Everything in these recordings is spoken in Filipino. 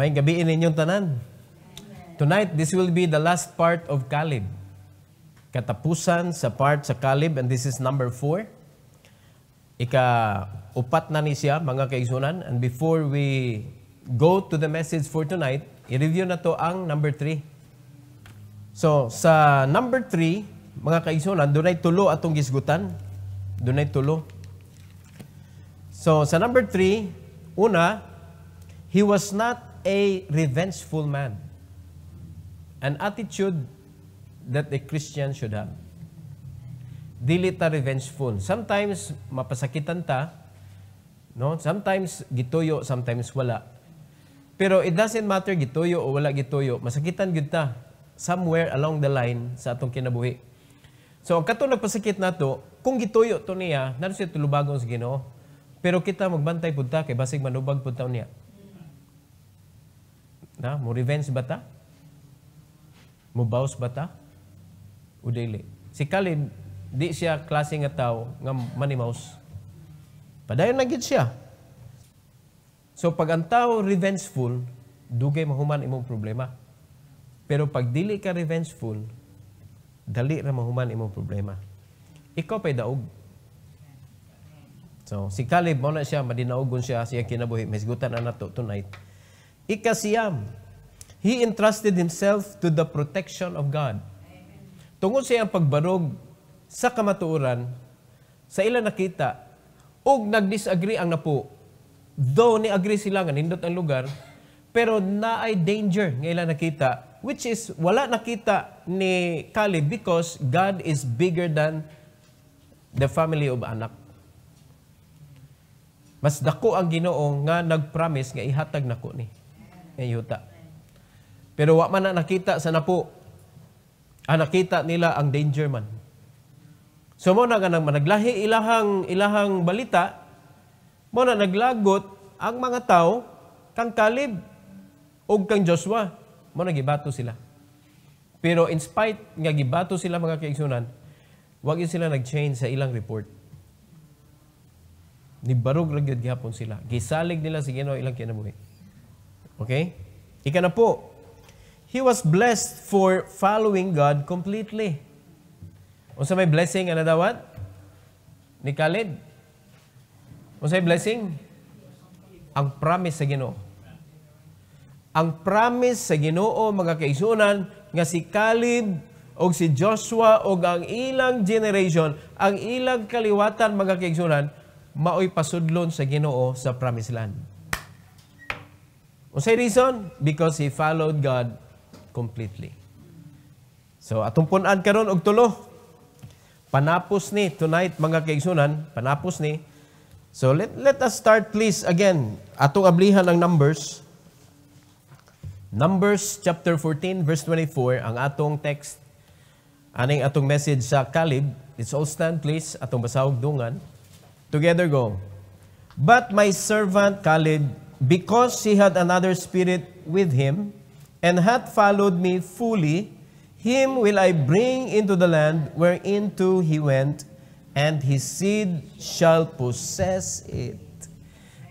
May gabi ninyong tanan. Tonight, this will be the last part of Kalib. Katapusan sa part sa Kalib, and this is number 4. Ika-upat na ni siya, mga kaigsunan. And before we go to the message for tonight, i-review na to ang number 3. So, sa number 3, mga kaigsunan, doon ay tulo atong gisgutan. Doon ay tulo. So, sa number 3, una, he was not a revengeful man. An attitude that a Christian should have. Dili ta revengeful. Sometimes mapasakitan ta, no? Sometimes gituyo, sometimes wala. Pero it doesn't matter gituyo o wala gituyo, masakitan gyud ta somewhere along the line sa atong kinabuhi. So ang kato nagpasakit nato, kung gituyo to niya, nanon siya tulubagon sa Ginoo. Pero kita magbantay pud ta kay basig manubag pud ta niya. Na, mo revenge ba ta? Mo bawas ba ta? O dili. Si Caleb, di siya klase nga tao nga manimaus. Padayon na gid siya. So pag ang tao revengeful, dugay mahuman imong problema. Pero pag dili ka revengeful, dali ra mahuman imong problema. Ikaw pa'y daog. So, si Caleb, mo na siya, madinaogon siya, siya kinabuhi, mesgutan na nato tonight. Ikasiyam, he entrusted himself to the protection of God. Tungod sa iyang pagbarog sa kamatuoran, sa ilan nakita, ug nagdisagree ang napo. Though ni-agree sila nga nindot ang lugar, pero naay danger nga ilan nakita, which is wala nakita ni Kali because God is bigger than the family of anak. Mas dako ang Ginoo nga nagpromise nga ihatag nako ni may eh, yuta. Pero wa man na nakita sa napo, ang ah, nakita nila ang danger man. So mo na nga nang managlahi ilahang ilahang balita, mo na naglagot ang mga tao kang Kalib ug kang Joshua. Mo na gibato sila. Pero in spite nga gibato sila mga kaigsunan, wag yun sila nag-change sa ilang report. Nibarog ra gyud gihapon sila. Gisalig nila sa Ginoo ilang kinabuhi. Okay? Ika na po. He was blessed for following God completely. Unsa may blessing ana daw? Ni Khalid. Unsa may blessing? Ang promise sa Ginoo. Ang promise sa Ginoo mga kaigsuonan nga si Caleb o si Joshua o ang ilang generation, ang ilang kaliwatan mga kaigsunan, maoy pasudlon sa Ginoo sa promised land. Unsay reason? Because he followed God completely. So atong punan karon og tulo. Panapos ni tonight mga kaigsunan, panapos ni. So let let us start please again atong ablihan ang numbers. Numbers chapter 14 verse 24 ang atong text aning atong message sa Caleb. Let's all stand please atong basahog dungan. Together go. But my servant Caleb because he had another spirit with him, and hath followed me fully, him will I bring into the land whereinto he went, and his seed shall possess it.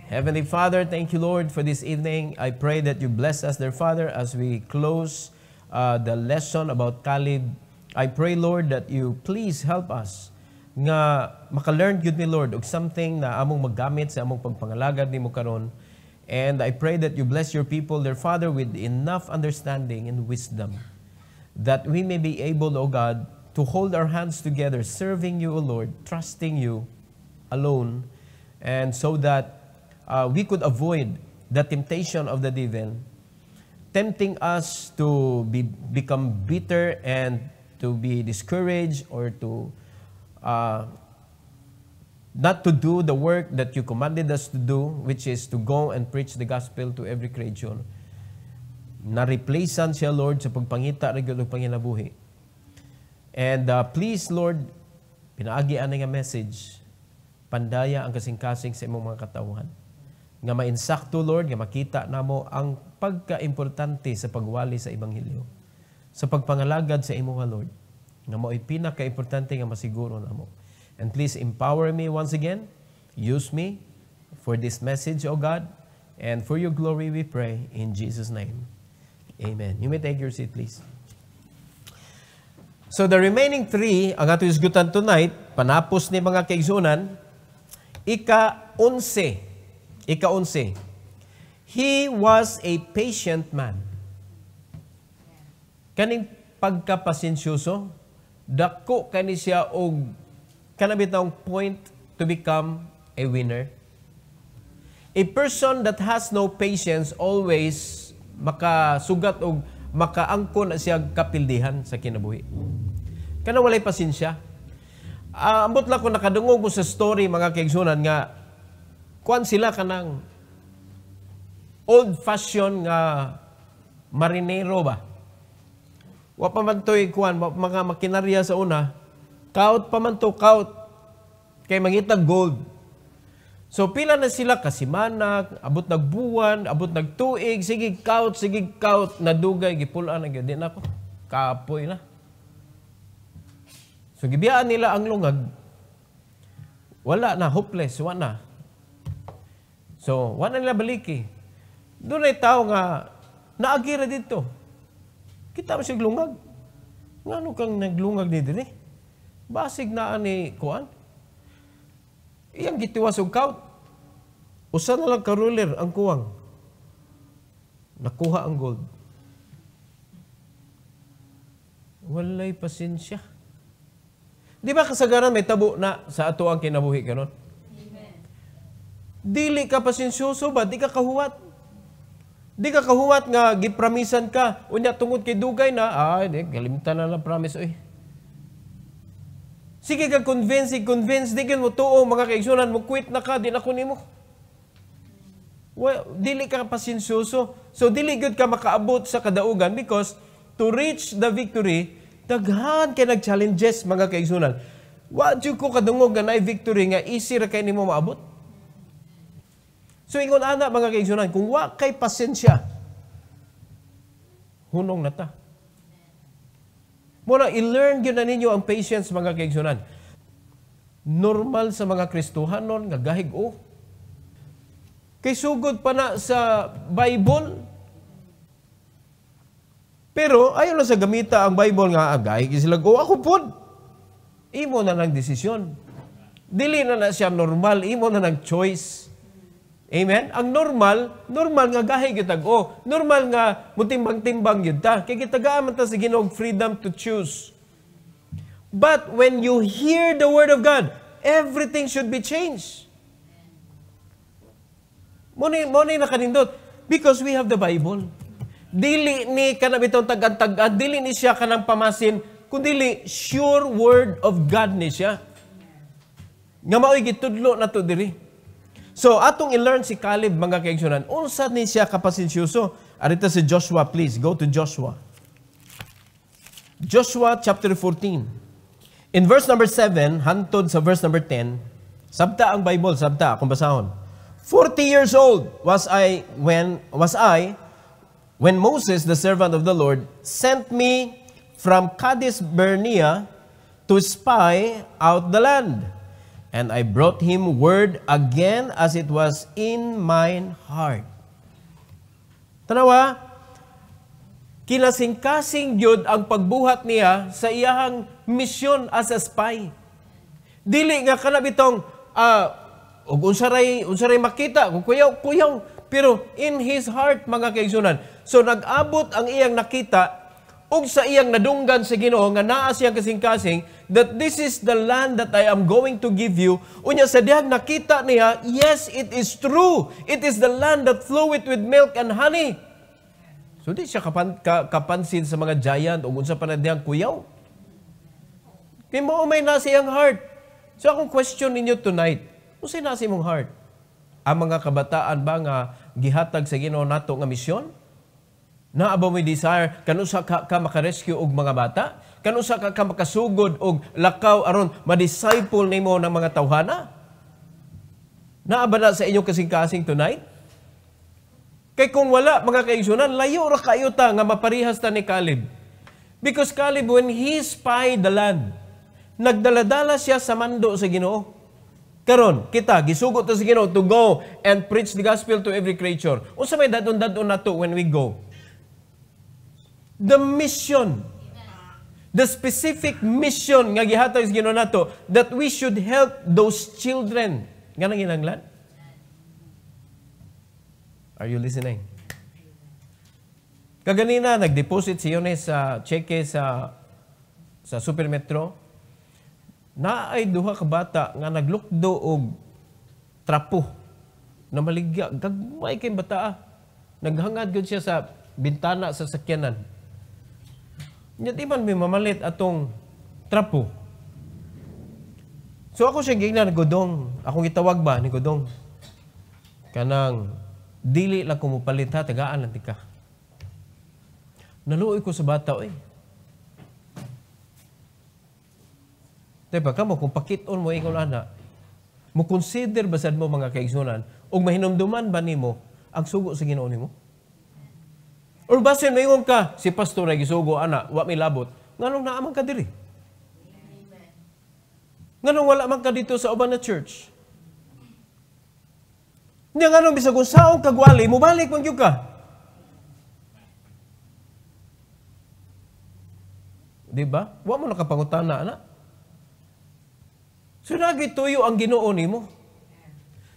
Heavenly Father, thank you, Lord, for this evening. I pray that you bless us, dear Father, as we close uh, the lesson about Khalid. I pray, Lord, that you please help us nga maka-learn gyud ni Lord og something na among magamit sa among pagpangalagad nimo karon And I pray that you bless your people, their Father, with enough understanding and wisdom that we may be able, O God, to hold our hands together, serving you, O Lord, trusting you alone, and so that uh, we could avoid the temptation of the devil, tempting us to be, become bitter and to be discouraged or to uh, not to do the work that you commanded us to do, which is to go and preach the gospel to every creation. Na-replacean siya, Lord, sa pagpangita ng panginabuhi. And uh, please, Lord, pinaagian nga message, pandaya ang kasing-kasing sa imong mga katawan. Nga mainsakto, Lord, nga makita namo ang pagkaimportante sa pagwali sa Ebanghelyo, sa pagpangalagad sa imong imo nga Lord, nga mo'y pinakaimportante nga masiguro na mo. And please empower me once again. Use me for this message, O God. And for your glory we pray in Jesus' name. Amen. You may take your seat, please. So the remaining three, ang ato isgutan tonight, panapos ni mga kaigsunan, ika-11. Ika-11. He was a patient man. Kaning pagkapasensyoso, dako kani siya og Kana bitong point to become a winner. A person that has no patience always makasugat og makaangkon siya kapildihan sa kinabuhi. Kana walay pasensya. Uh, ambot lang ko nakadungog mo sa story mga kaigsunan nga kuan sila kanang old fashion nga marinero ba. Wa pa man toy kuan mga makinarya sa una Kaut pa man to, kaut. Kay mangita gold. So pila na sila kasimanag, abot nagbuwan, abot nagtuig, sige kaut, sige kaut, nadugay, gipulaan na gadi na ko. Kapoy na. So gibiyaan nila ang lungag. Wala na, hopeless, wala na. So, wala nila baliki. Doon ay tao nga, naagira dito. Kita mo siya glungag. Nga ano kang naglungag dito Eh? Basig na ani kuan. Iyang gitiwas og count. Usa na lang karuler ang kuwang. Nakuha ang gold. Walay pasensya. Di ba kasagaran may tabo na sa ato ang kinabuhi Amen. Dili ka pasensyoso ba? Di ka kahuwat. Di ka kahuwat nga gipramisan ka. Unya tungod kay dugay na, ay, di, kalimtan na lang promise. Oy, Sige ka convince, convince, di mo tuo mga kaigsunan mo, quit na ka, din ako nimo. Well, dili ka pasensyoso. So dili gud ka makaabot sa kadaugan because to reach the victory, daghan kay nag-challenges mga kaigsunan. What you ko kadungog nga nay victory nga easy ra kay nimo maabot. So ingon ana mga kaigsunan, kung wa kay pasensya, hunong na ta. Muna, i-learn yun na ninyo ang patience mga kaigsunan. Normal sa mga Kristuhan nun, nga gahig o. Oh. Kay sugod pa na sa Bible. Pero ayon na sa gamita ang Bible nga agay, ah, sila go oh, ako pod. Imo na ng desisyon. Dili na na siya normal, imo na ng choice. Amen? Ang normal, normal nga gahi gitag o. Normal nga mutimbang-timbang yun ta. Kaya gitagaan man ta sa Ginoong freedom to choose. But when you hear the Word of God, everything should be changed. Muna yung nakanindot. Because we have the Bible. Dili ni kanabitong tagan-tagan, dili ni siya kanang pamasin, kundili sure Word of God ni siya. Nga mao'y gitudlo na to diri. So atong i-learn si Caleb mga kaigsunan, unsa ni siya kapasinsyoso? Arita si Joshua, please go to Joshua. Joshua chapter 14. In verse number 7 hantod sa verse number 10, sabta ang Bible, sabta kung basahon. 40 years old was I when was I when Moses the servant of the Lord sent me from Kadesh Barnea to spy out the land. And I brought him word again as it was in mine heart. Tanawa, kinasing-kasing ang pagbuhat niya sa iyahang misyon as a spy. Dili nga kanabitong, uh, ug unsaray unsaray makita, kuyaw, kuyaw. Pero in his heart, mga kaigsunan. So nag-abot ang iyang nakita ug sa iyang nadunggan sa Ginoo nga naa siyang kasing-kasing that this is the land that I am going to give you unya sa dihang nakita niya yes it is true it is the land that floweth with milk and honey so di siya kapan, ka, kapansin sa mga giant ug unsa pa na dihang kuyaw kay mao may na siyang heart so akong question ninyo tonight unsa na imong heart ang mga kabataan ba nga gihatag sa Ginoo nato nga misyon Naa ba may desire kanusa ka, ka makarescue og mga bata? Kanusa ka, ka makasugod og lakaw aron ma-disciple nimo ng mga tawhana? Naa ba na sa inyong kasing-kasing tonight? Kay kung wala mga kaigsunan, layo ra kayo ta nga maparihas ta ni Caleb. Because Caleb when he spied the land, nagdala-dala siya sa mando sa Ginoo. Karon, kita gisugot ta sa Ginoo to go and preach the gospel to every creature. Unsa may dadon-dadon nato when we go? the mission. The specific mission nga gihatag sa Ginoo nato that we should help those children nga nanginanglan. Are you listening? Kaganina nagdeposit si Yone sa cheque sa sa Supermetro. Naay duha ka bata nga naglukdo og trapo na maligya. Gagmay kay bata Naghangad gud siya sa bintana sa sakyanan Nya iman mi mamalit atong trapo. So ako siya gignan godong, akong gitawag ba ni godong. Kanang dili la kumupalit ha tagaan lang tika. Naluoy ko sa bata oy. Tay ka mo, kung pakiton mo ingon ana, mo consider basad mo mga kaigsunan ug mahinumduman ba ni mo ang sugo sa Ginoo mo? Or basin mayon ka, si pastor ay gisugo, ana, wa may labot. Nganong naamang ka diri? Nganong wala man ka dito sa uban church? Hindi nganong bisag kung saong kagwali, mubalik man ka. Di ba? Wa mo nakapangutana, ana. So, nagituyo ang ginoon mo.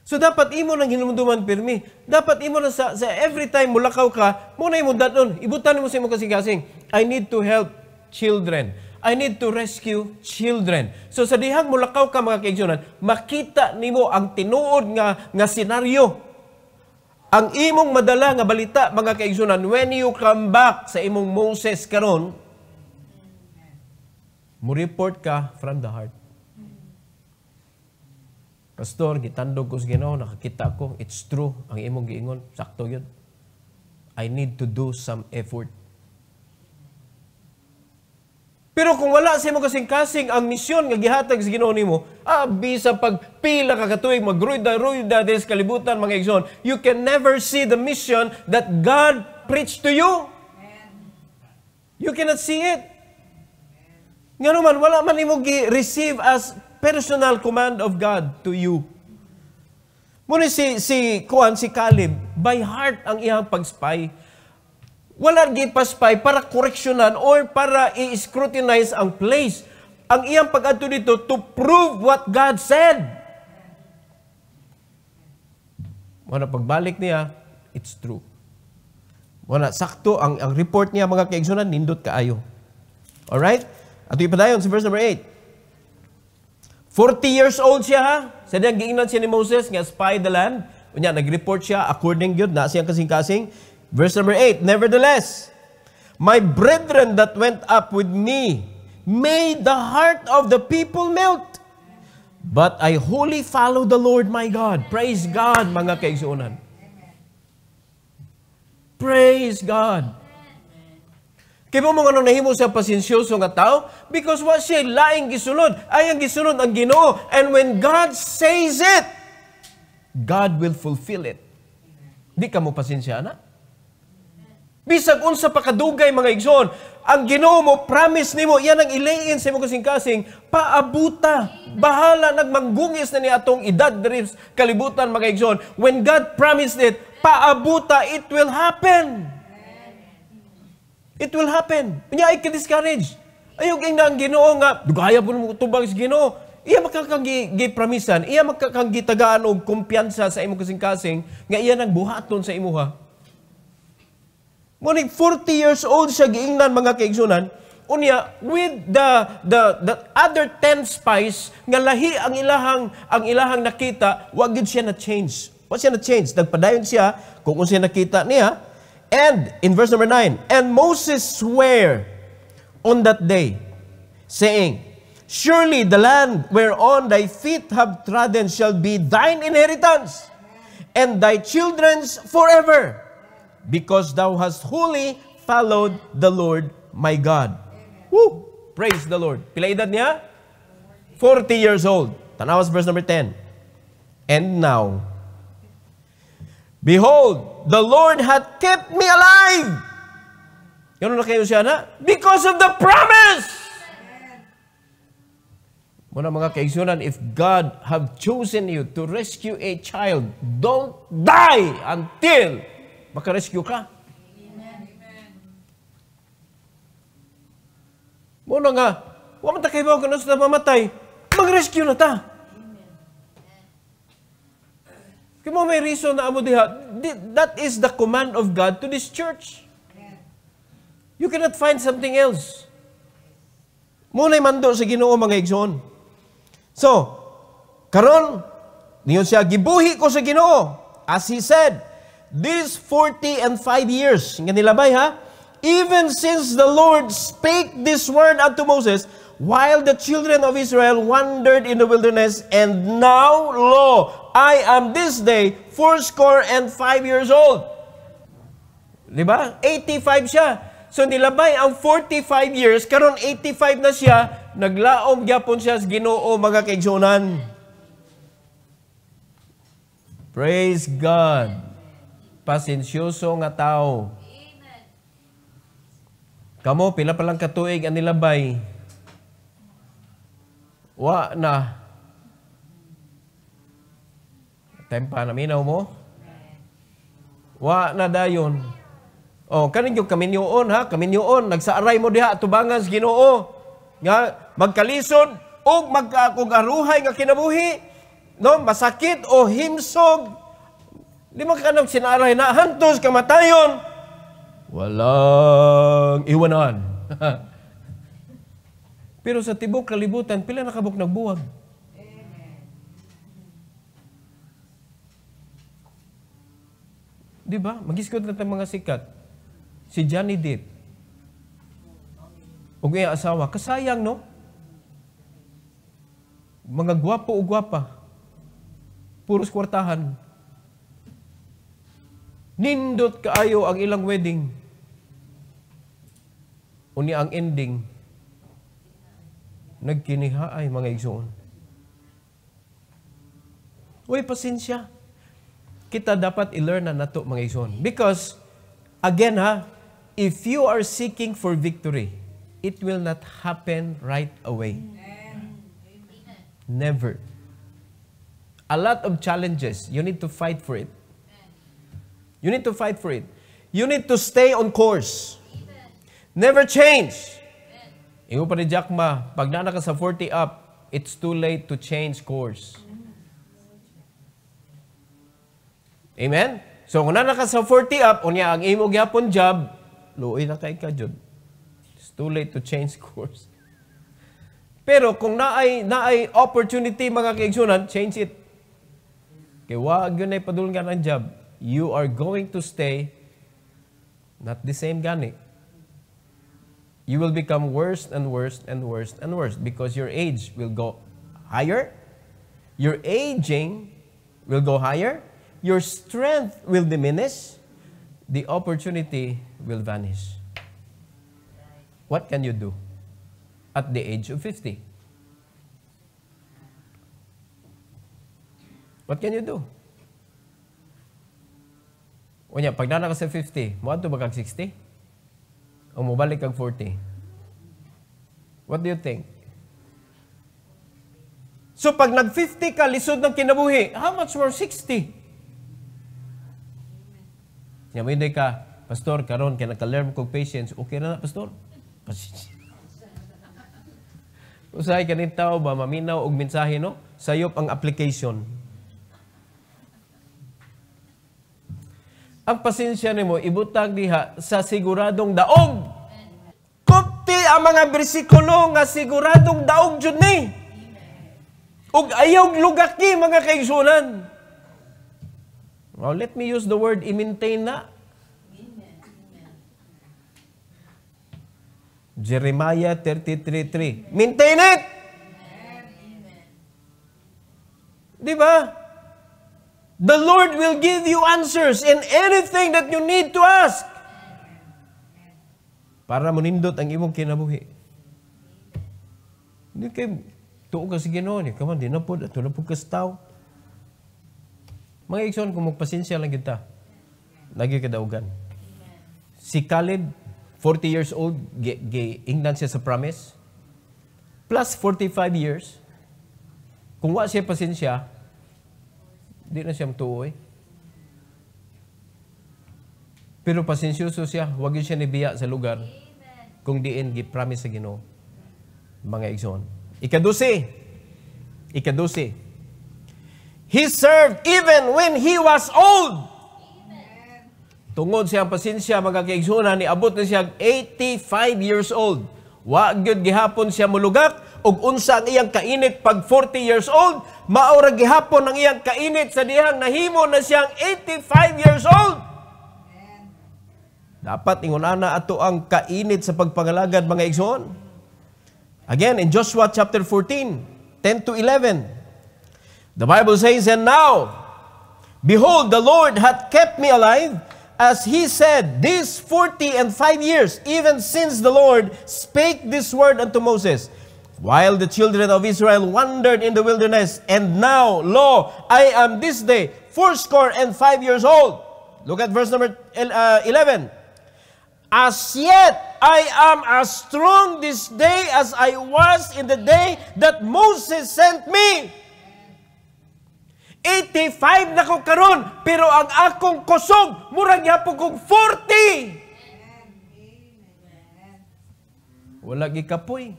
So dapat imo nang hinumduman pirmi. Dapat imo na sa, sa every time mulakaw ka, muna imo daton, ibutan mo sa imo kasing-kasing. I need to help children. I need to rescue children. So sa dihang mulakaw ka mga kaigsoonan, makita nimo ang tinuod nga nga senaryo. Ang imong madala nga balita mga kaigsoonan when you come back sa imong Moses karon, mo report ka from the heart. Pastor, gitandog ko sa Ginoo, nakakita ko, it's true ang imong giingon, sakto 'yun. I need to do some effort. Pero kung wala sa imo kasing-kasing ang misyon nga gihatag sa Ginoo nimo, abi sa pagpila ka katuig ruid da des kalibutan mga igsoon, you can never see the mission that God preached to you. You cannot see it. Nga naman, wala man imo gi-receive as personal command of God to you. Muna si, si Kuan, si Caleb, by heart ang iyang pag-spy. Wala pa-spy para koreksyonan or para i-scrutinize ang place. Ang iyang pag dito to prove what God said. Muna pagbalik niya, it's true. Muna, sakto ang, ang report niya mga kaigsunan, nindot kaayo. Alright? At ipadayon sa verse number 8. 40 years old siya ha. Sa niyang giingnan siya ni Moses nga spy the land. Unya, nag-report siya according yun na siyang kasing-kasing. Verse number 8, Nevertheless, my brethren that went up with me made the heart of the people melt. But I wholly follow the Lord my God. Praise God, mga kaigsuunan. Praise God. Kay mo nga nahimo siya pasensyoso nga tao because what siya laing gisunod ay ang gisunod ang Ginoo and when God says it God will fulfill it. Di ka mo pasensya na. Bisag unsa pa kadugay mga igsoon, ang Ginoo mo promise nimo yan ang ilayin sa mga singkasing, kasing paabuta. Bahala nagmanggungis na ni atong edad diri kalibutan mga igsoon. When God promised it, paabuta it will happen. It will happen. Unya ay ka-discourage. Ayog ing ang Ginoo nga dugaya pud mo tubang sa Ginoo. Iya makakang gipramisan, iya makakang gitagaan og kumpiyansa sa imo kasing-kasing nga iya nang buhaton sa imuha. Ngunit 40 years old siya giingnan mga kaigsunan, unya with the the the other 10 spies nga lahi ang ilahang ang ilahang nakita, wa gid siya na change. Wa siya na change, nagpadayon siya kung unsa nakita niya, And in verse number 9, and Moses swore on that day, saying, Surely the land whereon thy feet have trodden shall be thine inheritance, and thy children's forever, because thou hast wholly followed the Lord my God. Woo! Praise the Lord. Pila niya? 40 years old. Tanawas verse number 10. And now, Behold, the Lord hath kept me alive. Ganun na kayo siya na? Because of the promise! Muna mga kaigsunan, if God have chosen you to rescue a child, don't die until makarescue ka. Muna nga, huwag matakibaw ka na sa mamatay, mag-rescue na ta. Kaya mo may reason na amo diha, that is the command of God to this church. You cannot find something else. Muna'y mando sa ginoo mga igsoon. So, karon niyon siya, gibuhi ko sa ginoo. As he said, these 40 and 5 years, nga nilabay ha, even since the Lord spake this word unto Moses, while the children of Israel wandered in the wilderness, and now, lo, I am this day score and five years old. Di ba? 85 siya. So nilabay ang 45 years, karon 85 na siya, naglaom gyapon siya sa Ginoo mga kaigsunan. Praise God. Pasensyoso nga tao. Kamo pila pa lang katuig ang nilabay. Wa na tempa naminaw mo. Wa na dayon. Oh, kanin yung kaminyoon ha, kaminyoon nagsaaray mo diha tubangan sa Ginoo nga magkalisod og magkakog nga kinabuhi no masakit o himsog lima ka nang sinaray na hantos kamatayon walang iwanan pero sa tibok kalibutan pila nakabok nagbuwag Di ba? Magisgot na mga sikat. Si Johnny Depp. O kaya asawa. Kasayang, no? Mga gwapo o gwapa. Puros kwartahan. Nindot kaayo ang ilang wedding. Uni ang ending. Nagkinihaay mga igsoon. Uy, pasensya kita dapat i-learn na nato mga igsoon. Because, again ha, if you are seeking for victory, it will not happen right away. Amen. Never. A lot of challenges. You need to fight for it. You need to fight for it. You need to stay on course. Never change. Ingo pa ni Jack Ma, pag na ka sa 40 up, it's too late to change course. Amen. Amen? So kung na ka sa 40 up, unya ang imo gyapon job, luoy na kay ka jud. It's too late to change course. Pero kung naay naay opportunity mga kaigsunan, change it. Kay wa gyud nay padulgan ang job. You are going to stay not the same gani. You will become worse and worse and worse and worse because your age will go higher. Your aging will go higher your strength will diminish, the opportunity will vanish. What can you do at the age of 50? What can you do? O niya, pag nana ka sa 50, mo ato ba kag 60? O mo balik kag 40? What do you think? So pag nag-50 ka, lisod ng kinabuhi, how much more 60? Nya may ka, pastor karon kay nakalerm kog patience, okay na na pastor. Usay ka tao ba maminaw og mensahe no? Sayop ang application. Ang pasensya mo, ibutang diha sa siguradong daog. Kupti ang mga bersikulo nga siguradong daog jud ni. Ug ayaw lugaki mga kaigsunan. Oh, let me use the word i-maintain na. Jeremiah 33.3. Maintain it! Di ba? The Lord will give you answers in anything that you need to ask. Para munindot ang imong kinabuhi. Hindi kayo, tuo ka sa ginoon. Kaman, eh. di na po, ito na po kastaw. Mga igsoon, kung magpasinsya lang kita, lagi kadaugan. Si Khalid, 40 years old, gi-ingnan siya sa promise. Plus 45 years. Kung wa siya pasinsya, di na siya matuoy. Eh. Pero pasensyoso siya, huwag yun siya nibiya sa lugar kung diin gi-promise sa Ginoo mga igsoon. Ikadusi. Ikadusi. He served even when he was old. Tungod siyang pasensya, mga kaigsuna, abot na siyang 85 years old. Wa gyud gihapon siya mulugak og unsa ang iyang kainit pag 40 years old, mao gihapon ang iyang kainit sa dihang nahimo na siyang 85 years old. Dapat ingon ana ato ang kainit sa pagpangalagad mga igsoon. Again in Joshua chapter 14, 10 to 11. The Bible says, And now, behold, the Lord hath kept me alive, as he said, these forty and five years, even since the Lord spake this word unto Moses, while the children of Israel wandered in the wilderness. And now, lo, I am this day fourscore and five years old. Look at verse number uh, 11. As yet I am as strong this day as I was in the day that Moses sent me. 85 na ko karon pero ang akong kusog murag yapon kong 40. Wala gikapoy.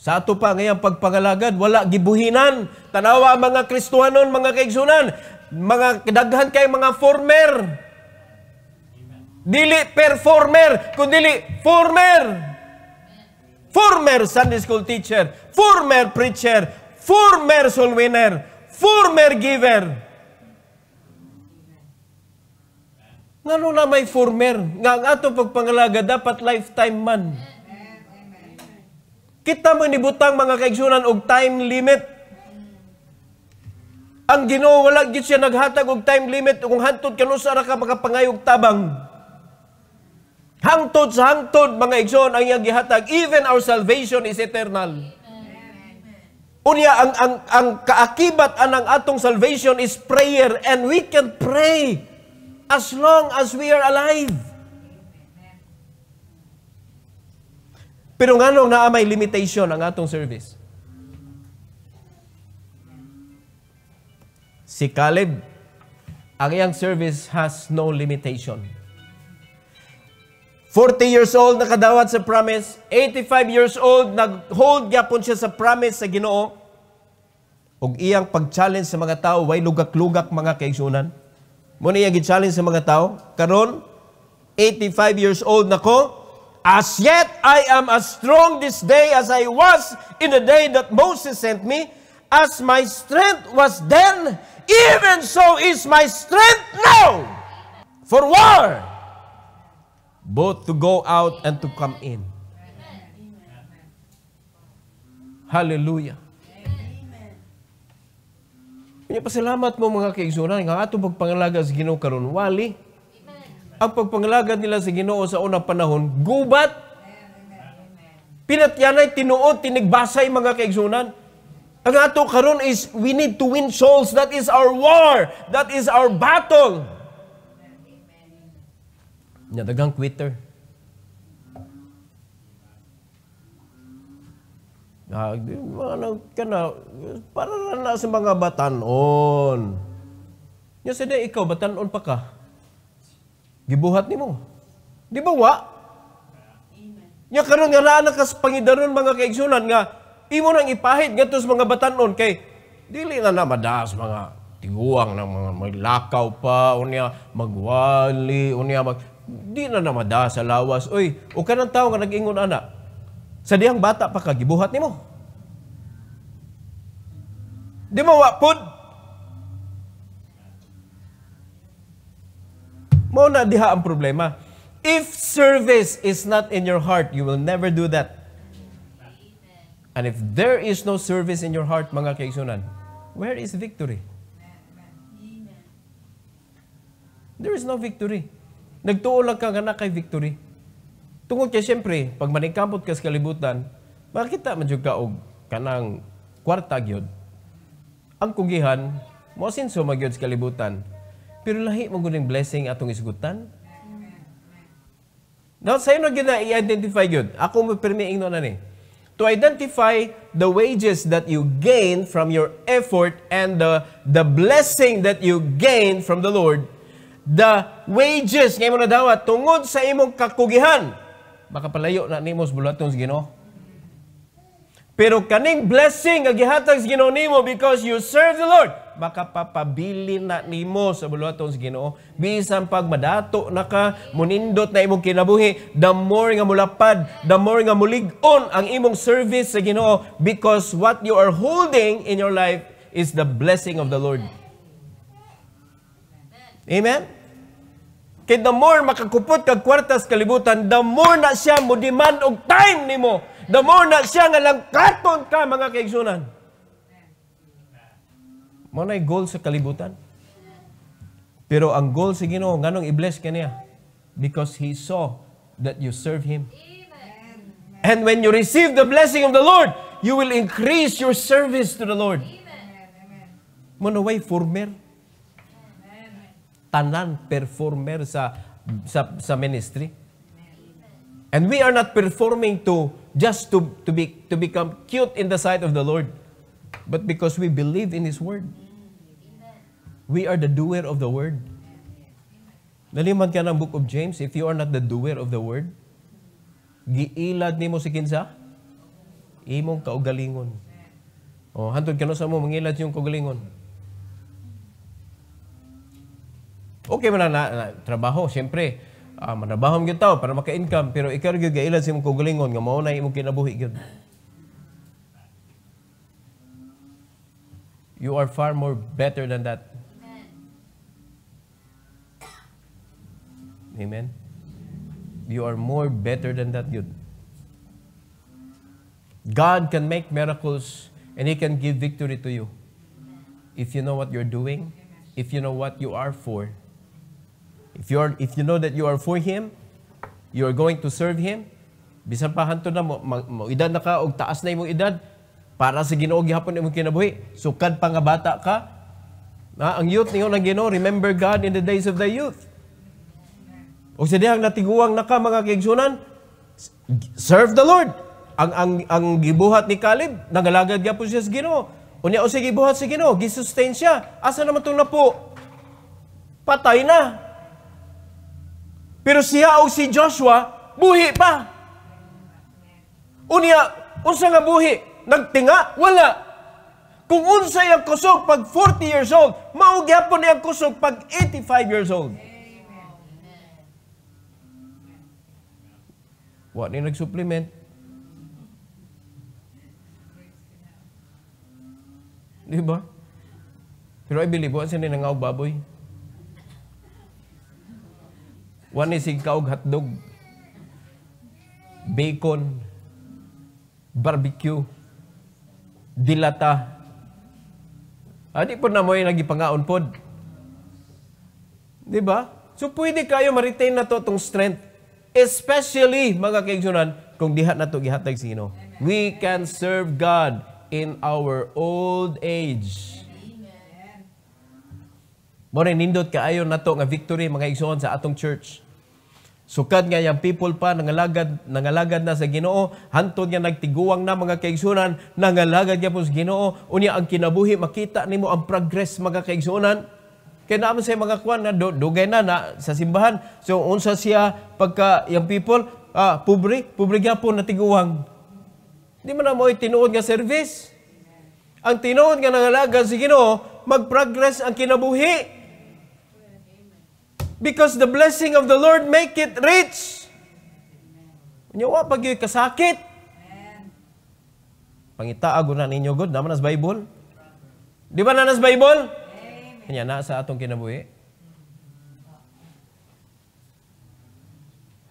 Sa ato pa ngayang pagpangalagad, wala gibuhinan. Tanawa mga Kristuhanon, mga kaigsunan, mga daghan kay mga former. Dili performer, kundi former. Former Sunday school teacher, former preacher, former soul winner, former giver. Nga ano na may former. Nga ang ato pagpangalaga, dapat lifetime man. Kita mo nibutang mga kaigsunan og time limit. Ang Ginoo wala gid siya naghatag og time limit kung hantod kanusa ra ka makapangayog tabang. Hangtod sa hangtod mga igsoon ang iyang gihatag. Even our salvation is eternal. Unya ang ang ang kaakibat anang ah, atong salvation is prayer and we can pray as long as we are alive. Pero nganong naa may limitation ang atong service? Si Caleb, ang iyang service has no limitation. 40 years old nakadawat sa promise, 85 years old nag-hold gyapon siya sa promise sa Ginoo. Ug iyang pag-challenge sa mga tao way lugak-lugak mga kaigsunan. Mo iyang gi-challenge sa mga tao karon 85 years old na ko. As yet I am as strong this day as I was in the day that Moses sent me, as my strength was then, even so is my strength now for war both to go out and to come in. Hallelujah. Kanya pasalamat mo mga kaigsunan nga ato pagpangalaga sa Ginoo karon wali. Ang pagpangalaga nila sa Ginoo sa unang panahon gubat. Pinatyanay tinuod tinigbasay mga kaigsunan. Ang ato karon is we need to win souls. That is our war. That is our battle na dagang quitter. Ah, mga nang kana para na sa mga batanon. Nya sa ikaw batanon pa ka. Gibuhat nimo. Di ba wa? Nya karon nga naa ka sa pangidaron mga kaigsunan nga imo nang ipahit ngadto sa mga batanon kay dili na na madaas mga tiguang ng mga may lakaw pa unya magwali unya mag di na namada sa lawas. Uy, o ka ng tao nga nag-ingon ana. Sa diyang bata pa kagibuhat nimo. Di mo wapod. Mao na diha ang problema. If service is not in your heart, you will never do that. And if there is no service in your heart, mga kaigsunan, where is victory? There is no victory. Nagtuulag ka nga na kay victory. Tungod kay siyempre, pag maningkampot ka sa kalibutan, makita man yung og kanang kwarta gyud. Ang kugihan, mo so magyud sa kalibutan. Pero lahi mo guning blessing atong isugutan. Now, sa'yo na gyud i-identify gyud. Ako mo permiing no na ni. To identify the wages that you gain from your effort and the, the blessing that you gain from the Lord, the wages nga imo na dawat tungod sa imong kakugihan Baka palayo na nimo sa bulaton sa Ginoo pero kaning blessing nga gihatag sa Ginoo nimo because you serve the Lord baka papabili na nimo sa bulaton sa Ginoo bisan pag madato na ka munindot na imong kinabuhi the more nga mulapad the more nga mulig-on ang imong service sa Ginoo because what you are holding in your life is the blessing of the Lord Amen? Kay the more makakupot kag kwartas kalibutan, the more na siya mo demand og time nimo. The more na siya nga lang katon ka mga kaigsunan. Mao nay goal sa kalibutan. Pero ang goal sa Ginoo nganong i-bless kaniya because he saw that you serve him. Amen. And when you receive the blessing of the Lord, you will increase your service to the Lord. Amen. Mo way former tanan performer sa sa, sa ministry. And we are not performing to just to to be to become cute in the sight of the Lord, but because we believe in his word. We are the doer of the word. Naliman ka ng book of James, if you are not the doer of the word, giilad nimo si kinsa imong kaugalingon. Oh, hantod kano sa mo mangilad yung kaugalingon. Okay man na, na, trabaho, siyempre. Uh, ah, manabaho mo tao para maka-income, pero ikaw rin gailan sa imong kugalingon, nga maunay imong kinabuhi yun. You are far more better than that. Amen? You are more better than that, dude. God can make miracles and He can give victory to you. If you know what you're doing, if you know what you are for, If you, are, if you know that you are for Him, you are going to serve Him, bisan pa hanto na mo, mo edad na ka og taas na imong edad para sa Ginoo gihapon imong kinabuhi. Sukad pa nga bata ka. Na ang youth ningon ang Ginoo, remember God in the days of the youth. O sa dihang natiguang na ka mga kaigsunan, serve the Lord. Ang ang ang gibuhat ni Caleb, nagalagad gyapon siya sa Ginoo. Unya o sige buhat sa Ginoo, gisustain siya. Asa naman tong napo? Patay na. Pero siya o si Joshua, buhi pa. Unya, unsa nga buhi? Nagtinga? Wala. Kung unsa iyang kusog pag 40 years old, maugyapon ang kusog pag 85 years old. Wa ni nagsupplement. Di ba? Pero I believe, wa sa nangaw baboy. One is higkaog hotdog, bacon, barbecue, dilata. Adi po na mo yung nagipangaon po. Di ba? So pwede kayo ma-retain na to itong strength. Especially, mga kaigsunan, kung dihat na to gihatag sino. We can serve God in our old age. Mo ni nindot kaayo nato nga victory mga igsoon sa atong church. Sukad nga yang people pa nangalagad nangalagad na sa Ginoo, hantod nga nagtiguwang na mga kaigsunan, nangalagad gyapon sa Ginoo, unya ang kinabuhi makita nimo ang progress mga kaigsunan. Kay naman sa mga kwan na dugay na, na sa simbahan. So unsa siya pagka yang people ah, pobre, pobre gyapon na tiguwang. Di man na mo tinuod nga service. Ang tinuod nga nangalagad sa Ginoo, mag-progress ang kinabuhi. Because the blessing of the Lord make it rich. Nyawa pag kasakit. Pangitaago na ninyo God, naman as Bible. Di ba nanas Bible? Amen. Kanya na sa atong kinabuhi.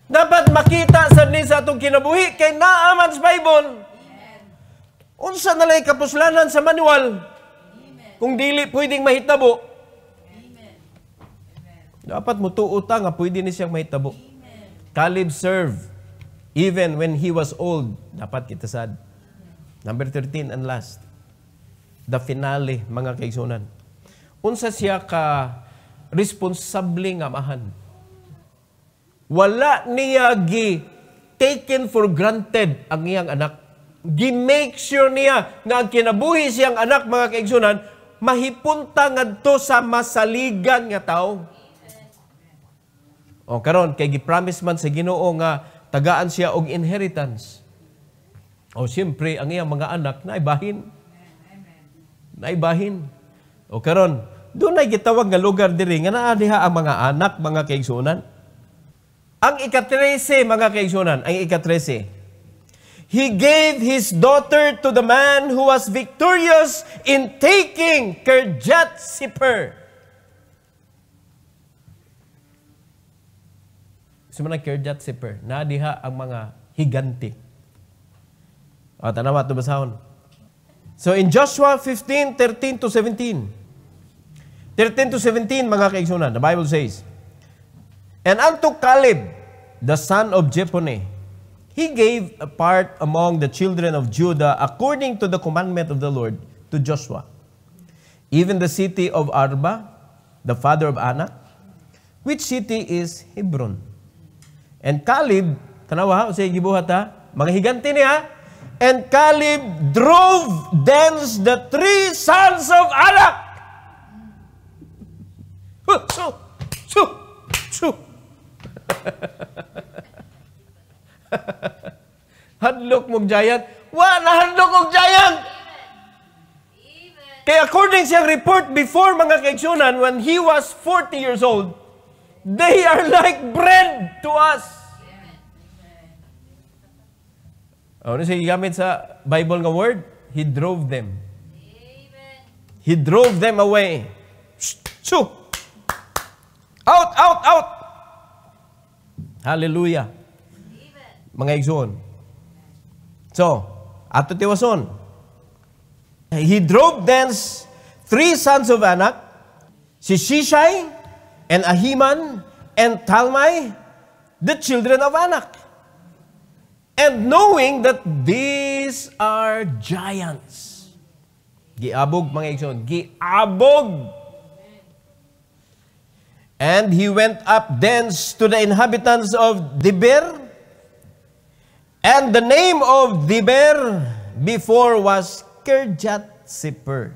Dapat makita sa ni sa atong kinabuhi kay naa sa Bible. Unsa na lay kapuslanan sa manual? Amen. Kung dili pwedeng mahitabo. Dapat mo mutuota nga pwede ni siyang mahitabo. Caleb serve even when he was old. Dapat kita sad. Number 13 and last. The finale, mga kaigsunan. Unsa siya ka responsable nga amahan. Wala niya gi taken for granted ang iyang anak. Gi-make sure niya nga ang kinabuhi siyang anak, mga kaigsunan, mahipunta ngadto sa masaligan nga tao o karon kay gi-promise man sa Ginoo nga tagaan siya og inheritance. O siyempre ang iyang mga anak na naibahin. Naibahin. O karon doon ay gitawag nga lugar diri nga naa diha ang mga anak mga kaigsunan. Ang ika-13 mga kaigsunan, ang ika-13. He gave his daughter to the man who was victorious in taking Kerjat Siper. sumana kerjat siper na diha ang mga higanti. O ano tanawa to basahon. So in Joshua 15, 13 to 17. 13 to 17 mga kaigsunan, the Bible says, And unto Caleb, the son of Jephunneh, he gave a part among the children of Judah according to the commandment of the Lord to Joshua. Even the city of Arba, the father of Anak, which city is Hebron. And Caleb, tanawa ha, usa gibuhat ha, mga higanti niya, and Caleb drove thence the three sons of Anak. So, so, so. hadlok mong giant. Wa, nahadlok mong giant! Kaya according siyang report before mga kaigsunan, when he was 40 years old, They are like bread to us. Oh, ano siya gamit sa Bible nga word? He drove them. Amen. He drove them away. Shoo! Out, out, out! Hallelujah. Amen. Mga igsoon. So, ato tiwason. He drove thence three sons of Anak, si Shishai, and Ahiman, and Talmai, the children of Anak. And knowing that these are giants. Giabog, mga igsoon. Giabog! And he went up thence to the inhabitants of Dibir, and the name of Dibir before was Kerjat Sipper.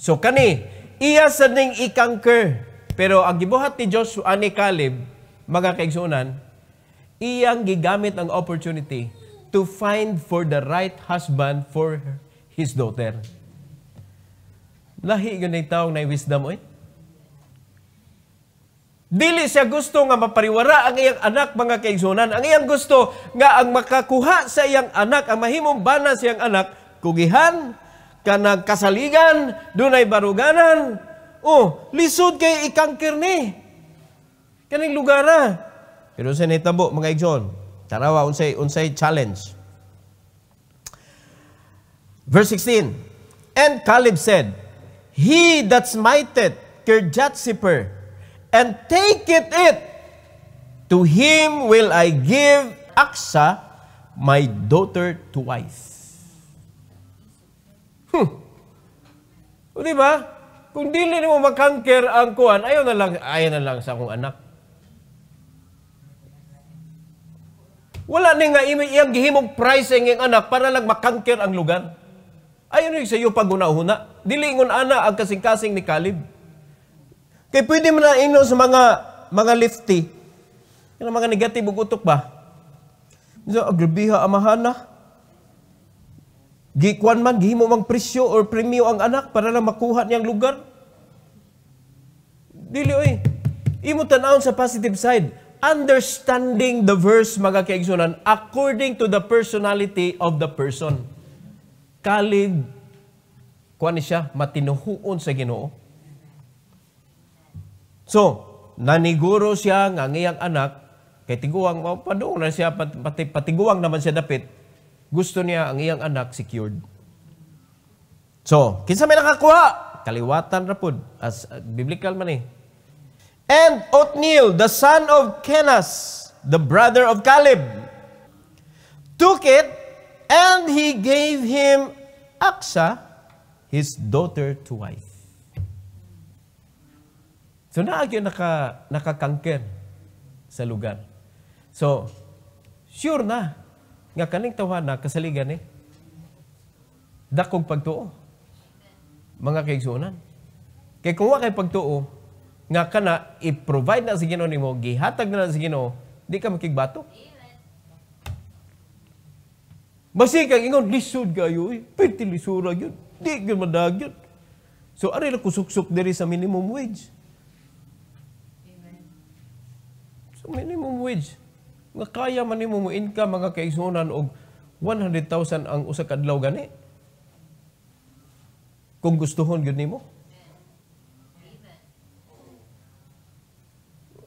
So kani, iya sa ning ikangker. Pero ang gibuhat ni Joshua ah, ni Caleb mga kaigsunan, iyang gigamit ang opportunity to find for the right husband for his daughter. Lahi yun yung taong na wisdom oy. Dili siya gusto nga mapariwara ang iyang anak mga kaigsunan. Ang iyang gusto nga ang makakuha sa iyang anak, ang mahimong bana sa iyang anak, kugihan, kanang kasaligan, dunay baruganan, Oh, lisod kay ikangker ni. Kaning lugar na. Pero sa nitabo, mga igsoon, tarawa, unsay, unsay challenge. Verse 16, And Caleb said, He that smiteth Kirjatsiper, and take it, it, to him will I give Aksa, my daughter to wife. Hmm. O diba? Kung dili nimo makanker ang kuan, ayaw na lang ayaw na lang sa akong anak. Wala ni nga iyang gihimong pricing ang anak para lang makanker ang lugar. Ayaw ni sa iyo paguna-una. Dili ngon ana ang kasing-kasing ni Caleb. Kay pwede man na ino sa mga mga lifty. Yung mga negative utok ba? So, agrabiha ah, amahana. Gikwan man, gihimo mang presyo or premyo ang anak para lang makuha niyang lugar. Dili oy. Imo tan-awon sa positive side. Understanding the verse mga kaigsunan according to the personality of the person. Kalig kuan siya matinuhuon sa Ginoo. So, naniguro siya nga ngiyang anak kay tiguang mao oh, paduong na siya pati patiguang naman siya dapit. Gusto niya ang iyang anak secured. So, kinsa may nakakuha? Kaliwatan ra pud as uh, biblical man eh and Othniel, the son of Kenaz, the brother of Caleb, took it, and he gave him Aksa, his daughter to wife. So naagyo naka, nakakangker sa lugar. So, sure na, nga kaning tawa na kasaligan eh. Dakog pagtuo. Mga kaigsunan. Kaya kung wa kay pagtuo, nga kana i-provide na sa Ginoo nimo, gihatag na, na sa Ginoo, di ka makigbato. Basi kang ingon lisod kayo, eh. pwede lisura yun, di gyud madag yun. So ari ra kusuksok diri sa minimum wage. Amen. So minimum wage nga kaya man nimo mo income mga kaigsunan og 100,000 ang usa ka adlaw gani. Kung gustuhon gyud nimo.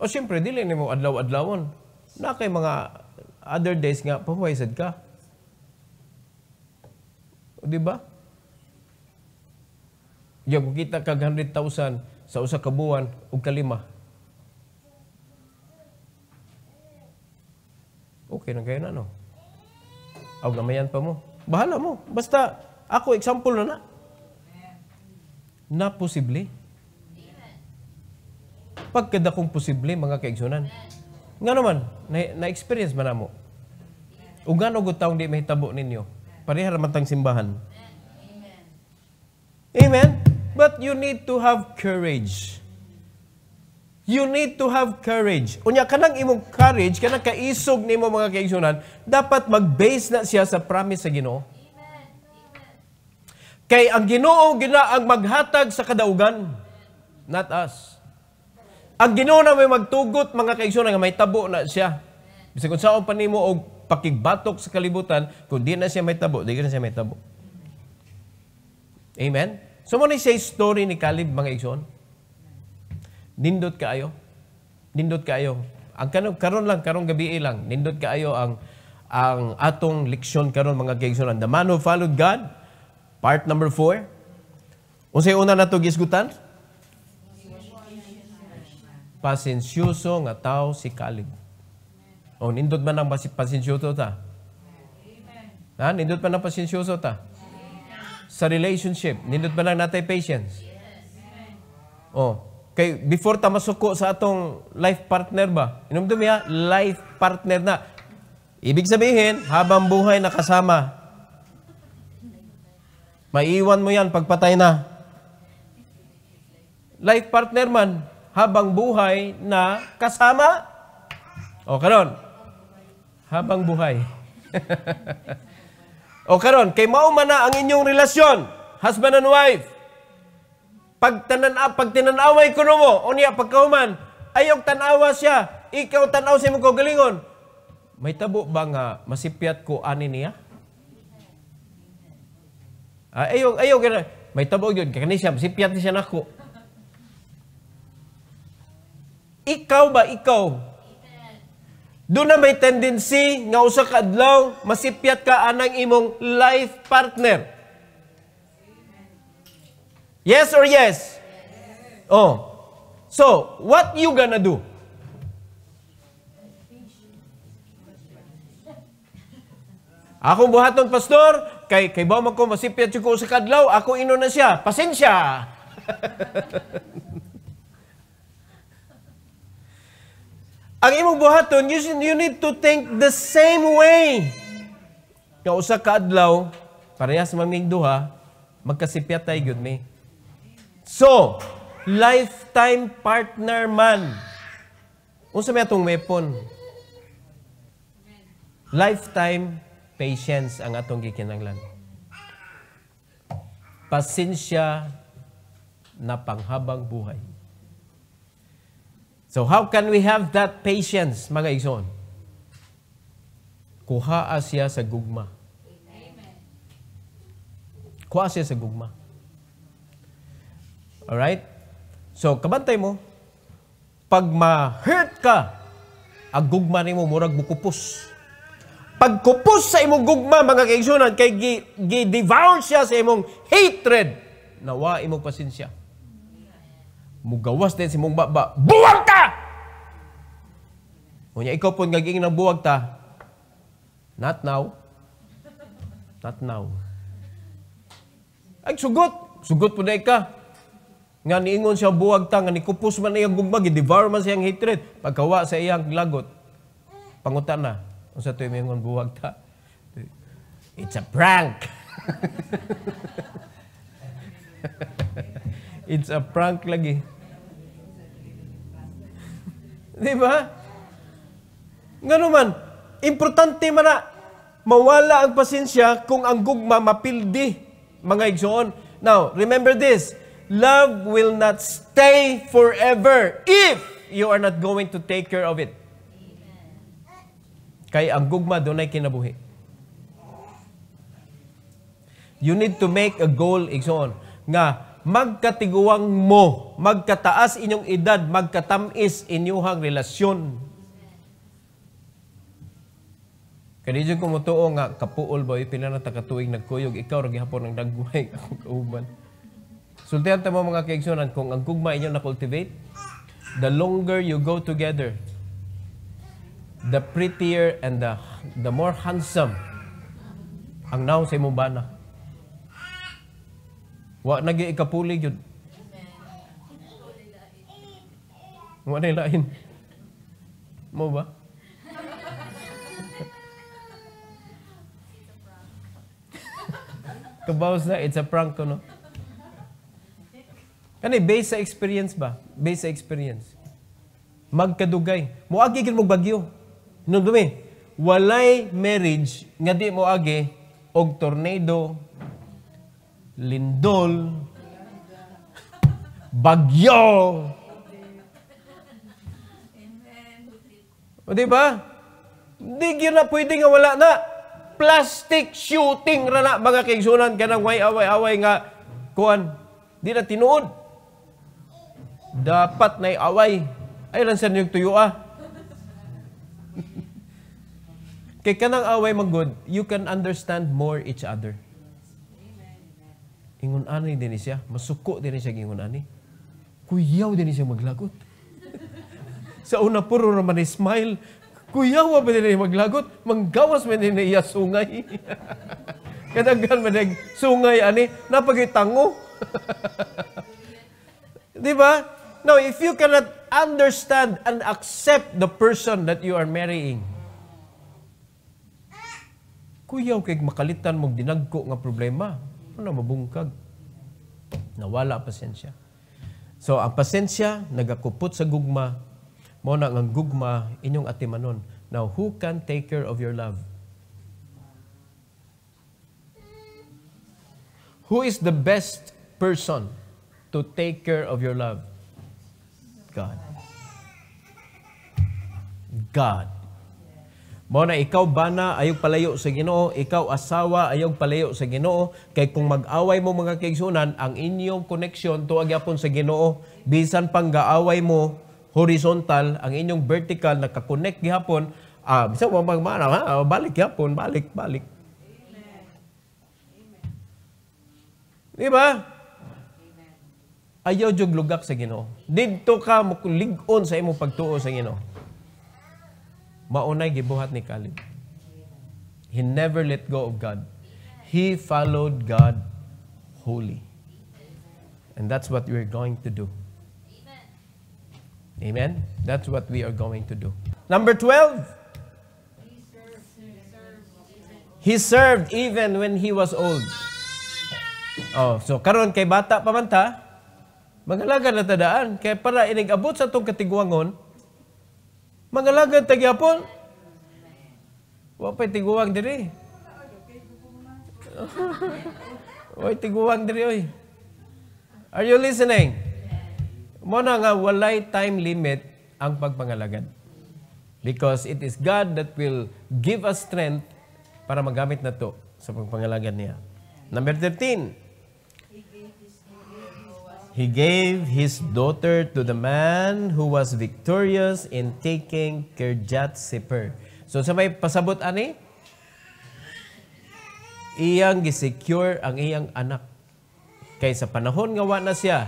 O siyempre, dili nimo adlaw-adlawon. Na kay mga other days nga, pahuwaysad ka. O di ba? Yung kita kag 100,000 sa usa ka buwan ug kalima. Okay na kayo na, no? Aw gamayan pa mo. Bahala mo. Basta ako example na na. Na posible. Pagkadakong posible, mga kaigsoonan. Nga naman, na-experience na man namo. O nga nagod taong di mahitabo ninyo. Pareha tang simbahan. Amen? Amen. But you need to have courage. You need to have courage. Unya kanang imong courage, kanang kaisog nimo mga kaigsoonan, dapat mag-base na siya sa promise sa Ginoo. Kay ang Ginoo gina ang maghatag sa kadaugan, not us. Ang Ginoo na may magtugot mga kaigsunan nga may tabo na siya. Bisag kun saon pa nimo og pakigbatok sa kalibutan, kun di na siya may tabo, di na siya may tabo. Amen. So mo ni say story ni Kalib mga igsoon. Nindot kaayo. Nindot kaayo. Ang karon karon lang karong gabi lang, nindot kaayo ang ang atong leksyon karon mga kaigsoon. The man who followed God, part number 4. Unsay una nato gisgutan? pasensyoso nga tao si Caleb. O, oh, nindot man ang pasensyoso ta? Amen. Ha? Nindot man ang pasensyoso ta? Sa relationship, nindot man lang natay patience? O, oh, kay before ta masuko sa atong life partner ba? Inumdumi ha, life partner na. Ibig sabihin, habang buhay na kasama, maiwan mo yan pagpatay na. Life partner man, habang buhay na kasama. O karon. Habang buhay. o karon, kay mao na ang inyong relasyon, husband and wife. Pag tanan ah, pag tinanaway ko mo, unya pagkauman, ayog tanawa siya, ikaw tanaw si mo ko galingon. May tabo ba nga masipyat ko ani niya? Ah, ayaw, ayaw, may tabo yun. Kaya siya, masipyat niya nako. Ikaw ba ikaw? Doon na may tendency nga usa ka adlaw masipyat ka anang imong life partner. Yes or yes? yes? Oh. So, what you gonna do? Ako buhaton pastor, kay kay ba man masipyat ko sa kadlaw, ako ino na siya. Pasensya. Ang imong buhaton, you, you need to think the same way. Kausa ka adlaw, parehas maming duha, magkasipyat tayo gud me. So, lifetime partner man. Unsa may atong weapon? Lifetime patience ang atong gikinanglan. Pasensya na panghabang buhay. So how can we have that patience, mga igsoon? Kuha siya sa gugma. Amen. Kuha siya sa gugma. All right? So, kabantay mo, pag ma-hurt ka, ang gugma ni mo, murag bukupos. kupos sa imong gugma, mga kaigsunan, kay gi-devour gi siya sa imong hatred, nawa imong pasensya. Mugawas din si mong baba, buwang ka! Unya, ikaw po ngaging ng buwag ta. Not now. Not now. Ay, sugot. Sugot po na ika. Nga niingon siya buwag ta, nga nikupos man iyang gumbag, i-devour man siyang hatred. Pagkawa sa iyang lagot. pangutan na. Kung sa tuwi mingon buwag ta. It's a prank. It's a prank lagi. Di ba? Nganuman, importante man na mawala ang pasensya kung ang gugma mapildi, mga igsoon. Now, remember this, love will not stay forever if you are not going to take care of it. Kay ang gugma doon ay kinabuhi. You need to make a goal, igsoon, nga magkatiguwang mo, magkataas inyong edad, magkatamis inyuhang relasyon Kanidyong kumutuo nga, kapuol ba, eh, pila na takatuig nagkuyog, ikaw ra ragihapon ang dagway, ako kauban. Sultihan mo mga kaigsunan, kung ang gugma inyo na-cultivate, the longer you go together, the prettier and the, the more handsome ang naong sa imong bana. Wa nagi ikapuli jud. Wa na lain. Mo ba? Kabawas na, it's a prank ko, no? Kani, based sa experience ba? Based sa experience. Magkadugay. Muagi gid mo bagyo. No dumi. Walay marriage nga di mo agi og tornado, lindol, bagyo. O di ba? Di gyud na pwede nga wala na plastic shooting ra na mga kaigsunan ganang way away-away nga kuan di na tinuod. Dapat na away. Ay lang sa niyong tuyo ah. Kay kanang away magod, you can understand more each other. Ingon ani din siya, masuko din siya ingon ani. Kuyaw din siya maglagot. sa una puro naman smile, Kuyawa ba nila maglagot? Manggawas ba nila iya sungay? Kadaghan ba nila sungay ani? Napagitango? Di ba? Now, if you cannot understand and accept the person that you are marrying, kuyaw kay makalitan mong dinagko nga problema. Ano na mabungkag? Nawala pasensya. So, ang pasensya, nagakupot sa gugma, mo na ang gugma inyong atimanon. Now, who can take care of your love? Who is the best person to take care of your love? God. God. Mo na ikaw bana ayog palayo sa Ginoo, ikaw asawa ayog palayo sa Ginoo, kay kung mag-away mo mga kaigsunan, ang inyong connection tuag yapon sa Ginoo, bisan pang gaaway mo horizontal, ang inyong vertical nagka-connect gihapon, ah uh, bisa wa magmana ano, ha, balik gihapon, balik, balik. Amen. Di ba? Ayaw jug lugak sa Ginoo. Didto ka makulig-on sa imong pagtuo sa Ginoo. Maunay gibuhat ni Caleb. He never let go of God. He followed God wholly. And that's what we're going to do. Amen? That's what we are going to do. Number 12. He served even when he was old. Oh, so karon kay bata pa man ta, magalaga na tadaan kay para inigabot sa tong katigwangon, magalaga tagyapon. Wa pa tiguwang diri. Wa tiguwang diri oy. Are you listening? Mo na nga walay time limit ang pagpangalagad. Because it is God that will give us strength para magamit na to sa pagpangalagad niya. Number 13. He gave his daughter to the man who was victorious in taking Kirjat Seper. So sa may pasabot ani, iyang gisecure ang iyang anak. Kay sa panahon nga wala na siya,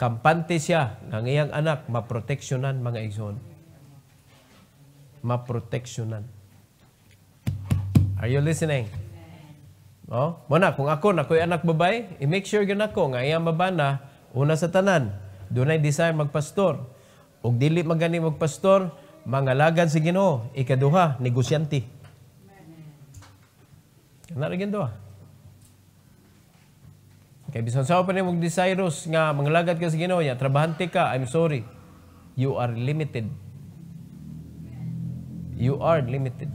Kampante siya ng iyang anak, maproteksyonan mga igsoon. Maproteksyonan. Are you listening? Oh, muna, kung ako, na ko'y anak babay, i-make sure yun ako, nga iyang babana, una sa tanan, dunay desire magpastor. Ug dili magani magpastor, mangalagad si Ginoo, ikaduha, negosyante. Kana ra Kay bisan sa pa ni mong desirous nga manglagat ka sa Ginoo, ya trabahante ka, I'm sorry. You are limited. You are limited.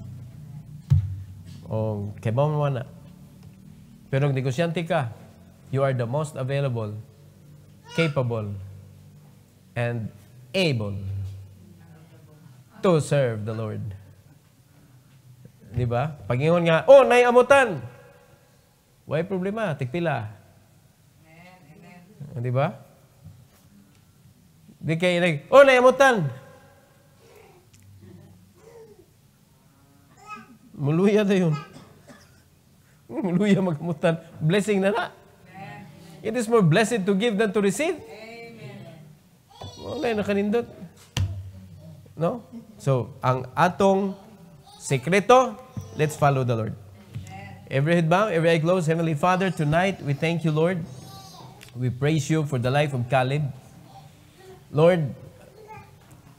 O oh, kay mo na. Pero kung negosyante ka, you are the most available, capable, and able to serve the Lord. Di ba? Pagingon nga, oh, naayamutan! Why problema? Tigpila. Di ba? Di kayo nag, oh, naimutan! Muluya na yun. Muluya magamutan. Blessing na na. It is more blessed to give than to receive. Amen. Wala na kanindot. No? So, ang atong sekreto, let's follow the Lord. Every head bowed, every eye closed. Heavenly Father, tonight we thank you, Lord. We praise you for the life of Caleb. Lord,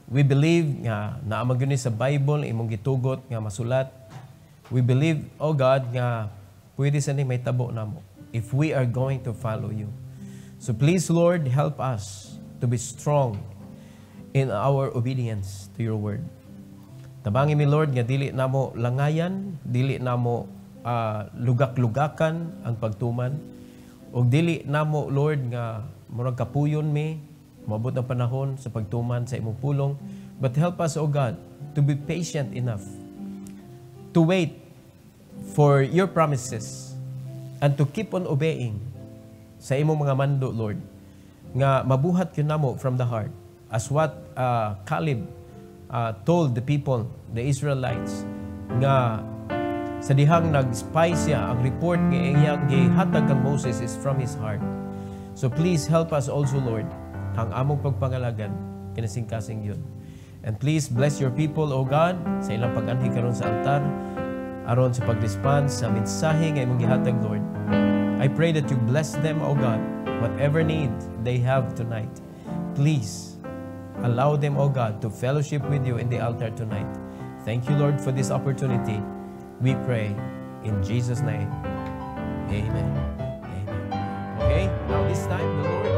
we believe nga naamag yun sa Bible, imong gitugot nga masulat. We believe, oh God, nga pwede sa may tabo namo if we are going to follow you. So please, Lord, help us to be strong in our obedience to your word. Tabangi mi, Lord, nga dili na mo langayan, dili na mo uh, ah, lugak-lugakan ang pagtuman og dili namo Lord nga murag kapuyon mi mabot ang panahon sa pagtuman sa imong pulong but help us O God to be patient enough to wait for your promises and to keep on obeying sa imong mga mando Lord nga mabuhat yun namo from the heart as what uh, Caleb uh, told the people the Israelites nga sa dihang nag-spy siya, ang report nga iyang gihatag kang Moses is from his heart. So please help us also, Lord, ang among pagpangalagan, kinasingkasing yun. And please bless your people, O God, sa ilang pag-anhi karon sa altar, aron sa pag-response sa mensahe nga imong gihatag, Lord. I pray that you bless them, O God, whatever need they have tonight. Please allow them, O God, to fellowship with you in the altar tonight. Thank you, Lord, for this opportunity. We pray in Jesus' name. Amen. Amen. Okay, now this time the Lord.